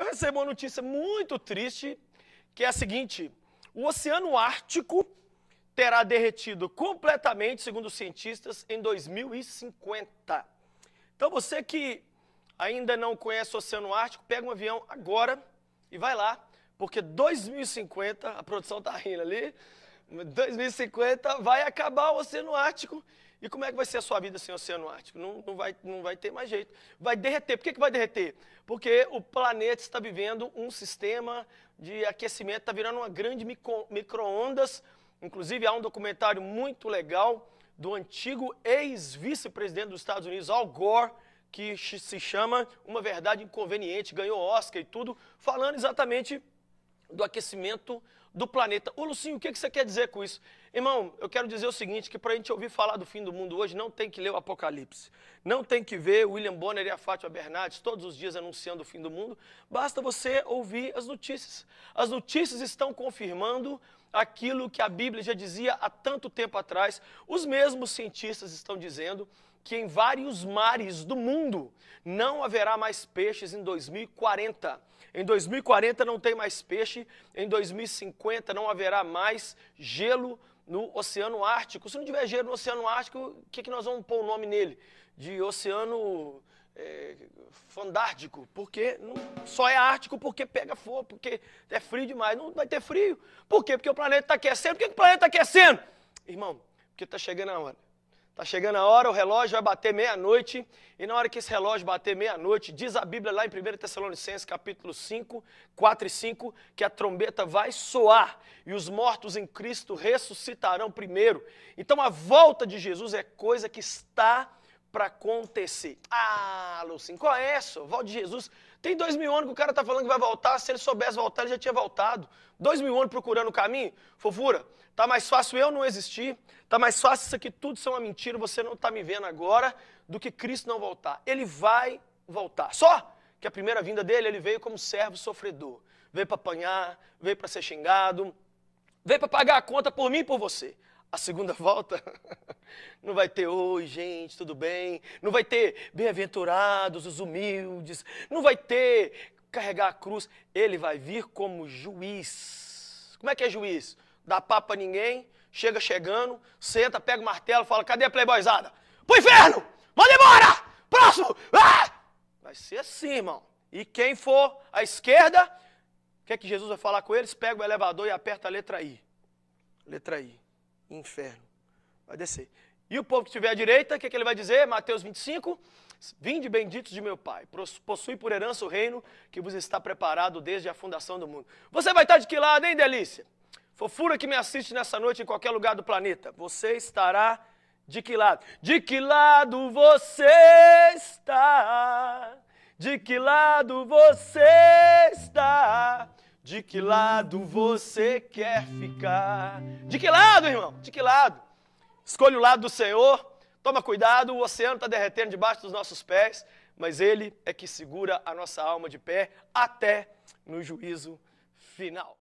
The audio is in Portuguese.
Eu recebi uma notícia muito triste, que é a seguinte: o Oceano Ártico terá derretido completamente, segundo os cientistas, em 2050. Então você que ainda não conhece o Oceano Ártico, pega um avião agora e vai lá, porque 2050, a produção está rindo ali, 2050 vai acabar o Oceano Ártico e como é que vai ser a sua vida sem o Oceano Ártico? Não, não, vai, não vai ter mais jeito. Vai derreter. Por que, que vai derreter? Porque o planeta está vivendo um sistema de aquecimento, está virando uma grande micro-ondas. Inclusive, há um documentário muito legal do antigo ex-vice-presidente dos Estados Unidos, Al Gore, que se chama Uma Verdade Inconveniente, ganhou Oscar e tudo, falando exatamente do aquecimento do planeta. Ô, Lucinho, o que você quer dizer com isso? Irmão, eu quero dizer o seguinte, que para a gente ouvir falar do fim do mundo hoje, não tem que ler o Apocalipse, não tem que ver William Bonner e a Fátima Bernardes todos os dias anunciando o fim do mundo, basta você ouvir as notícias. As notícias estão confirmando aquilo que a Bíblia já dizia há tanto tempo atrás, os mesmos cientistas estão dizendo, que em vários mares do mundo não haverá mais peixes em 2040. Em 2040 não tem mais peixe, em 2050 não haverá mais gelo no Oceano Ártico. Se não tiver gelo no Oceano Ártico, o que, que nós vamos pôr o nome nele? De Oceano é, Fandártico, porque não, só é Ártico porque pega fogo, porque é frio demais. Não vai ter frio. Por quê? Porque o planeta está aquecendo. Por que, que o planeta está aquecendo? Irmão, porque está chegando a hora Está chegando a hora, o relógio vai bater meia-noite, e na hora que esse relógio bater meia-noite, diz a Bíblia lá em 1 Tessalonicenses, capítulo 5, 4 e 5, que a trombeta vai soar, e os mortos em Cristo ressuscitarão primeiro. Então a volta de Jesus é coisa que está para acontecer. Ah, Lucinho, qual é isso? volta de Jesus tem dois mil anos que o cara tá falando que vai voltar, se ele soubesse voltar, ele já tinha voltado. Dois mil anos procurando o caminho. Fofura, tá mais fácil eu não existir, tá mais fácil isso aqui tudo ser uma mentira, você não tá me vendo agora, do que Cristo não voltar. Ele vai voltar. Só que a primeira vinda dele, ele veio como servo sofredor. Veio para apanhar, veio para ser xingado, veio para pagar a conta por mim e por você a segunda volta? Não vai ter oi, gente, tudo bem? Não vai ter bem-aventurados os humildes? Não vai ter carregar a cruz? Ele vai vir como juiz. Como é que é juiz? Dá papo a ninguém, chega chegando, senta, pega o martelo, fala: cadê a playboyzada? Pro inferno! Manda embora! Próximo! Ah! Vai ser assim, irmão. E quem for à esquerda, o que é que Jesus vai falar com eles? Pega o elevador e aperta a letra I. Letra I inferno. Vai descer. E o povo que estiver à direita, o que, é que ele vai dizer? Mateus 25. Vinde benditos de meu Pai, possui por herança o reino que vos está preparado desde a fundação do mundo. Você vai estar de que lado, hein, delícia? Fofura que me assiste nessa noite em qualquer lugar do planeta, você estará de que lado? De que lado você está? De que lado você está? De que lado você quer ficar? De que lado, irmão? De que lado? Escolha o lado do Senhor. Toma cuidado, o oceano está derretendo debaixo dos nossos pés, mas Ele é que segura a nossa alma de pé até no juízo final.